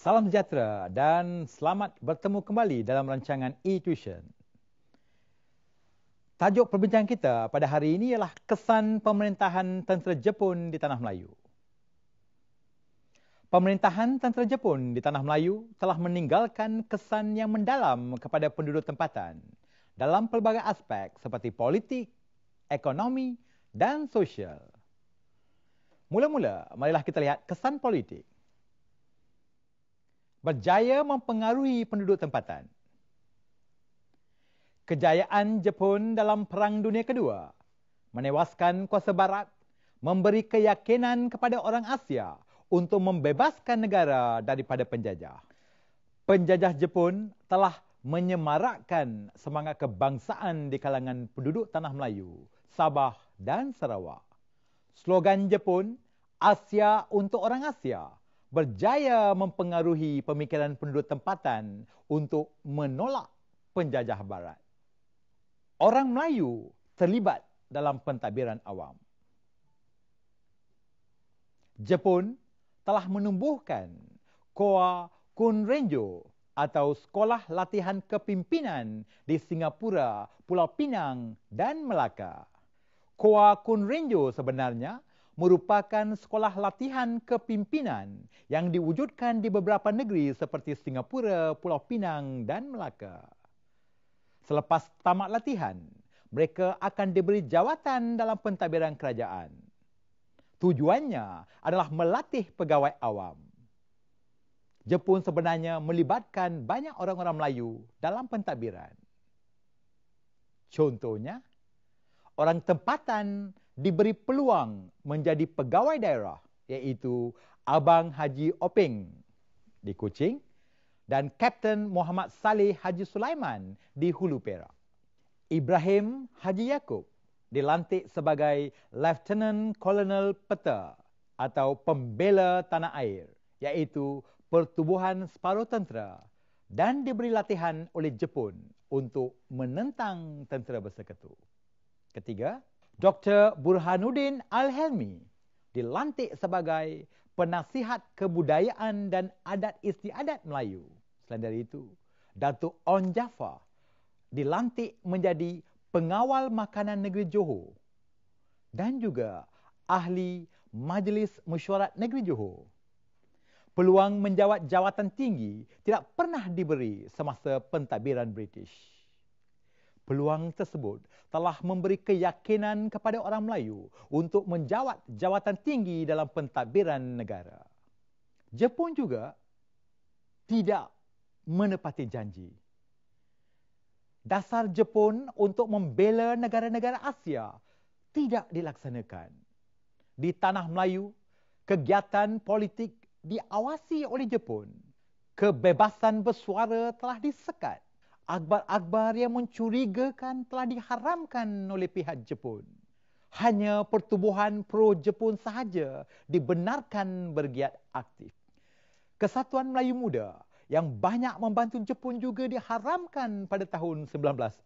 Salam sejahtera dan selamat bertemu kembali dalam rancangan e-tuition. Tajuk perbincangan kita pada hari ini ialah kesan pemerintahan tentera Jepun di Tanah Melayu. Pemerintahan tentera Jepun di Tanah Melayu telah meninggalkan kesan yang mendalam kepada penduduk tempatan dalam pelbagai aspek seperti politik, ekonomi dan sosial. Mula-mula, marilah kita lihat kesan politik berjaya mempengaruhi penduduk tempatan. Kejayaan Jepun dalam Perang Dunia Kedua menewaskan kuasa Barat memberi keyakinan kepada orang Asia untuk membebaskan negara daripada penjajah. Penjajah Jepun telah menyemarakkan semangat kebangsaan di kalangan penduduk tanah Melayu, Sabah dan Sarawak. Slogan Jepun, Asia untuk orang Asia, berjaya mempengaruhi pemikiran penduduk tempatan untuk menolak penjajah barat. Orang Melayu terlibat dalam pentadbiran awam. Jepun telah menumbuhkan Koa Renjo atau Sekolah Latihan Kepimpinan di Singapura, Pulau Pinang dan Melaka. Koa Renjo sebenarnya merupakan sekolah latihan kepimpinan yang diwujudkan di beberapa negeri seperti Singapura, Pulau Pinang dan Melaka. Selepas tamat latihan, mereka akan diberi jawatan dalam pentadbiran kerajaan. Tujuannya adalah melatih pegawai awam. Jepun sebenarnya melibatkan banyak orang-orang Melayu dalam pentadbiran. Contohnya, orang tempatan diberi peluang menjadi pegawai daerah iaitu Abang Haji Oping di Kuching dan Kapten Muhammad Saleh Haji Sulaiman di Hulu Perak. Ibrahim Haji Yaakob dilantik sebagai Lieutenant Colonel Peta atau Pembela Tanah Air iaitu Pertubuhan Separuh Tentera dan diberi latihan oleh Jepun untuk menentang tentera bersekutu. Ketiga, Dr. Burhanuddin Al-Helmi dilantik sebagai penasihat kebudayaan dan adat istiadat Melayu. Selain dari itu, Datuk On Jaffar dilantik menjadi pengawal makanan negeri Johor dan juga ahli Majlis Mesyuarat Negeri Johor. Peluang menjawat jawatan tinggi tidak pernah diberi semasa pentadbiran British. Peluang tersebut telah memberi keyakinan kepada orang Melayu untuk menjawat jawatan tinggi dalam pentadbiran negara. Jepun juga tidak menepati janji. Dasar Jepun untuk membela negara-negara Asia tidak dilaksanakan. Di tanah Melayu, kegiatan politik diawasi oleh Jepun. Kebebasan bersuara telah disekat akbar-akbar yang mencurigakan telah diharamkan oleh pihak Jepun. Hanya pertubuhan pro-Jepun sahaja dibenarkan bergiat aktif. Kesatuan Melayu Muda yang banyak membantu Jepun juga diharamkan pada tahun 1942.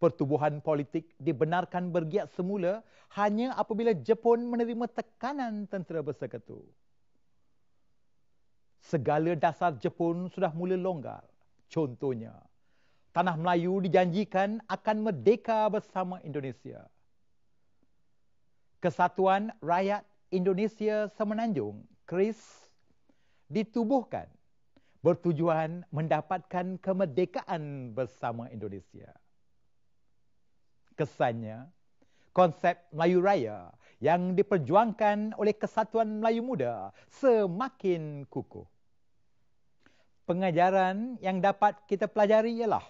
Pertubuhan politik dibenarkan bergiat semula hanya apabila Jepun menerima tekanan tentera bersekutu. Segala dasar Jepun sudah mula longgar. Contohnya, tanah Melayu dijanjikan akan merdeka bersama Indonesia. Kesatuan Rakyat Indonesia Semenanjung, KRIS, ditubuhkan bertujuan mendapatkan kemerdekaan bersama Indonesia. Kesannya, konsep Melayu Raya yang diperjuangkan oleh Kesatuan Melayu Muda semakin kukuh pengajaran yang dapat kita pelajari ialah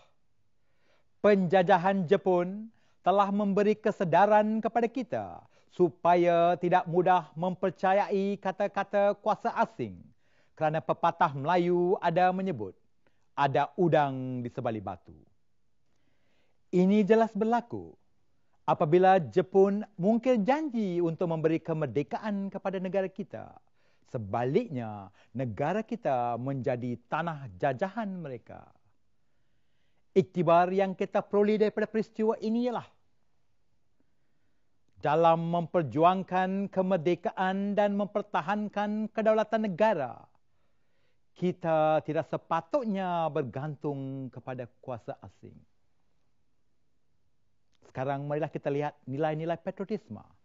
penjajahan Jepun telah memberi kesedaran kepada kita supaya tidak mudah mempercayai kata-kata kuasa asing kerana pepatah Melayu ada menyebut ada udang di sebalik batu. Ini jelas berlaku apabila Jepun mungkin janji untuk memberi kemerdekaan kepada negara kita. Sebaliknya, negara kita menjadi tanah jajahan mereka. Iktibar yang kita peroleh daripada peristiwa ini ialah dalam memperjuangkan kemerdekaan dan mempertahankan kedaulatan negara, kita tidak sepatutnya bergantung kepada kuasa asing. Sekarang marilah kita lihat nilai-nilai patriotisme. -nilai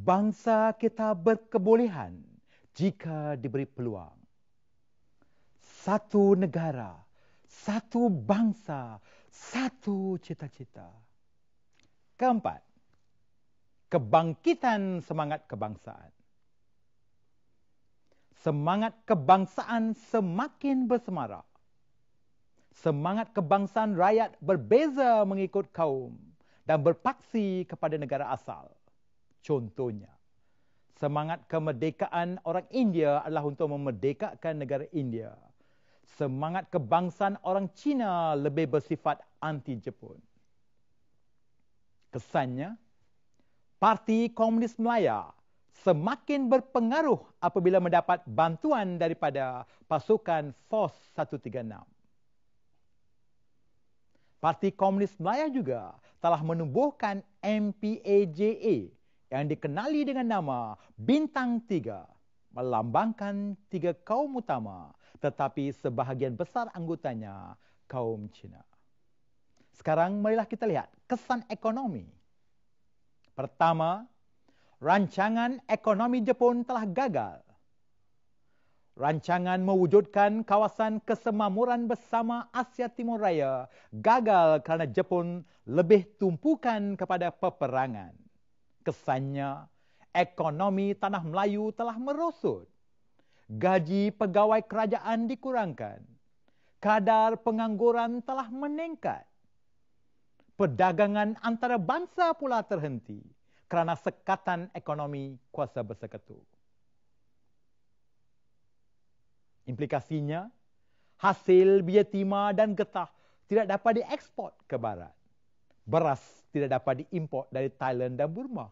bangsa kita berkebolehan jika diberi peluang. Satu negara, satu bangsa, satu cita-cita. Keempat, kebangkitan semangat kebangsaan. Semangat kebangsaan semakin bersemarak. Semangat kebangsaan rakyat berbeza mengikut kaum dan berpaksi kepada negara asal contohnya. Semangat kemerdekaan orang India adalah untuk memerdekakan negara India. Semangat kebangsaan orang Cina lebih bersifat anti-Jepun. Kesannya, Parti Komunis Melaya semakin berpengaruh apabila mendapat bantuan daripada pasukan FOS 136. Parti Komunis Melaya juga telah menubuhkan MPAJA yang dikenali dengan nama bintang tiga melambangkan tiga kaum utama tetapi sebahagian besar anggotanya kaum Cina. Sekarang marilah kita lihat kesan ekonomi. Pertama, rancangan ekonomi Jepun telah gagal. Rancangan mewujudkan kawasan kesemamuran bersama Asia Timur Raya gagal kerana Jepun lebih tumpukan kepada peperangan. Kesannya, ekonomi tanah Melayu telah merosot. Gaji pegawai kerajaan dikurangkan. Kadar pengangguran telah meningkat. Perdagangan antara bangsa pula terhenti kerana sekatan ekonomi kuasa bersekutu. Implikasinya, hasil biaya timah dan getah tidak dapat diekspor ke barat. Beras tidak dapat diimport dari Thailand dan Burma.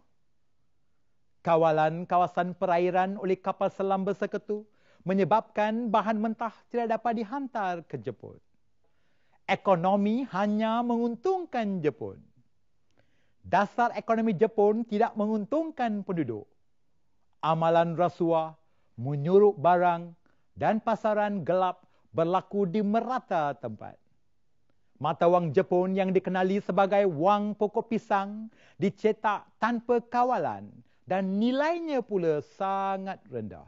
Kawalan kawasan perairan oleh kapal selam bersekutu menyebabkan bahan mentah tidak dapat dihantar ke Jepun. Ekonomi hanya menguntungkan Jepun. Dasar ekonomi Jepun tidak menguntungkan penduduk. Amalan rasuah, menyuruh barang dan pasaran gelap berlaku di merata tempat. Mata wang Jepun yang dikenali sebagai wang pokok pisang dicetak tanpa kawalan dan nilainya pula sangat rendah.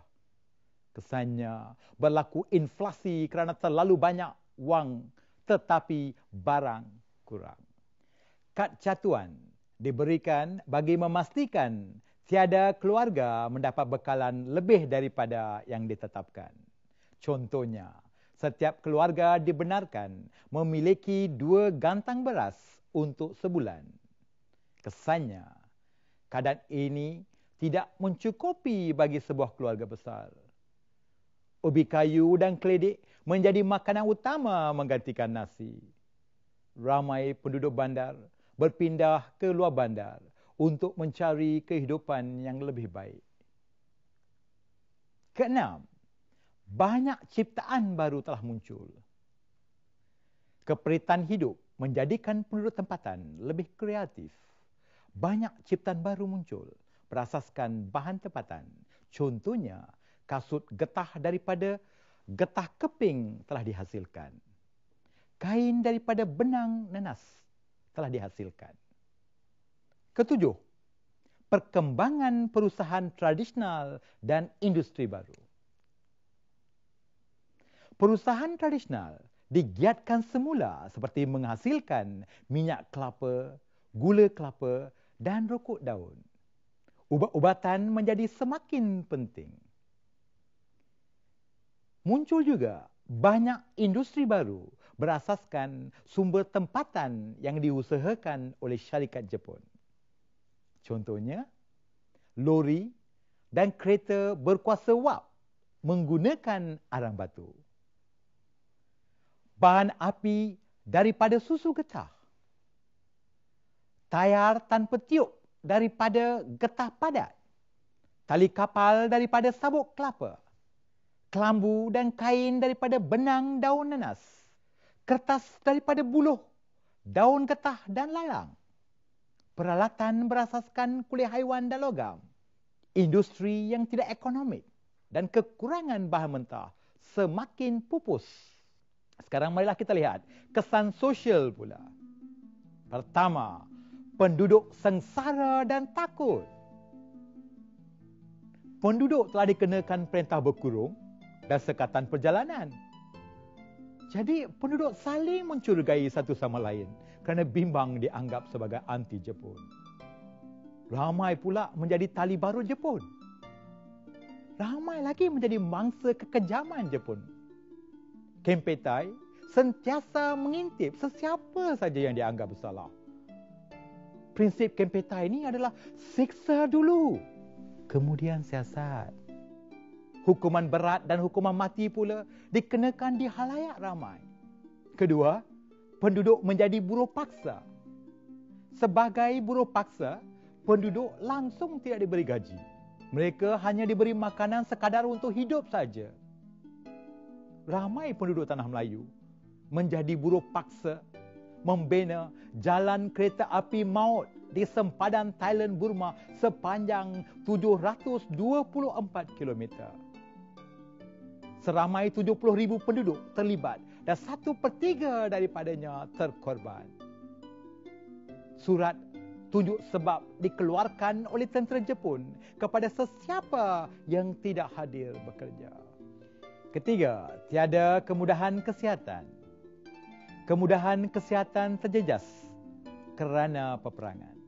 Kesannya berlaku inflasi kerana terlalu banyak wang tetapi barang kurang. Kad catuan diberikan bagi memastikan tiada keluarga mendapat bekalan lebih daripada yang ditetapkan. Contohnya, setiap keluarga dibenarkan memiliki dua gantang beras untuk sebulan. Kesannya, keadaan ini tidak mencukupi bagi sebuah keluarga besar. Ubi kayu dan kledik menjadi makanan utama menggantikan nasi. Ramai penduduk bandar berpindah ke luar bandar untuk mencari kehidupan yang lebih baik. Keenam, banyak ciptaan baru telah muncul. Keperitan hidup menjadikan penduduk tempatan lebih kreatif. Banyak ciptaan baru muncul berasaskan bahan tempatan. Contohnya, kasut getah daripada getah keping telah dihasilkan. Kain daripada benang nenas telah dihasilkan. Ketujuh, perkembangan perusahaan tradisional dan industri baru perusahaan tradisional digiatkan semula seperti menghasilkan minyak kelapa, gula kelapa dan rokok daun. Ubat-ubatan menjadi semakin penting. Muncul juga banyak industri baru berasaskan sumber tempatan yang diusahakan oleh syarikat Jepun. Contohnya, lori dan kereta berkuasa wap menggunakan arang batu bahan api daripada susu getah. Tayar tanpa tiup daripada getah padat. Tali kapal daripada sabuk kelapa. Kelambu dan kain daripada benang daun nanas. Kertas daripada buluh, daun getah dan layang, Peralatan berasaskan kulit haiwan dan logam. Industri yang tidak ekonomik dan kekurangan bahan mentah semakin pupus. Sekarang marilah kita lihat kesan sosial pula. Pertama, penduduk sengsara dan takut. Penduduk telah dikenakan perintah berkurung dan sekatan perjalanan. Jadi penduduk saling mencurigai satu sama lain kerana bimbang dianggap sebagai anti Jepun. Ramai pula menjadi tali baru Jepun. Ramai lagi menjadi mangsa kekejaman Jepun Kempetai sentiasa mengintip sesiapa saja yang dianggap bersalah. Prinsip Kempetai ini adalah siksa dulu, kemudian siasat. Hukuman berat dan hukuman mati pula dikenakan di halayak ramai. Kedua, penduduk menjadi buruh paksa. Sebagai buruh paksa, penduduk langsung tidak diberi gaji. Mereka hanya diberi makanan sekadar untuk hidup saja ramai penduduk tanah Melayu menjadi buruh paksa membina jalan kereta api maut di sempadan Thailand Burma sepanjang 724 km. Seramai 70,000 penduduk terlibat dan satu per tiga daripadanya terkorban. Surat tunjuk sebab dikeluarkan oleh tentera Jepun kepada sesiapa yang tidak hadir bekerja. Ketiga, tiada kemudahan kesihatan. Kemudahan kesihatan terjejas kerana peperangan.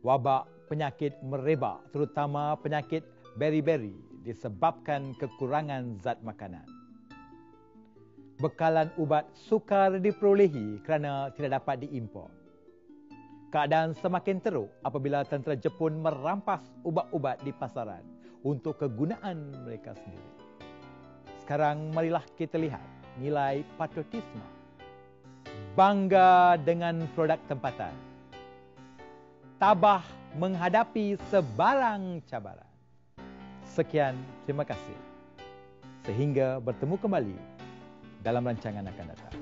Wabak penyakit merebak, terutama penyakit beri-beri disebabkan kekurangan zat makanan. Bekalan ubat sukar diperolehi kerana tidak dapat diimpor. Keadaan semakin teruk apabila tentera Jepun merampas ubat-ubat di pasaran untuk kegunaan mereka sendiri. Sekarang marilah kita lihat nilai patriotisme. Bangga dengan produk tempatan. Tabah menghadapi sebarang cabaran. Sekian, terima kasih. Sehingga bertemu kembali dalam rancangan akan datang.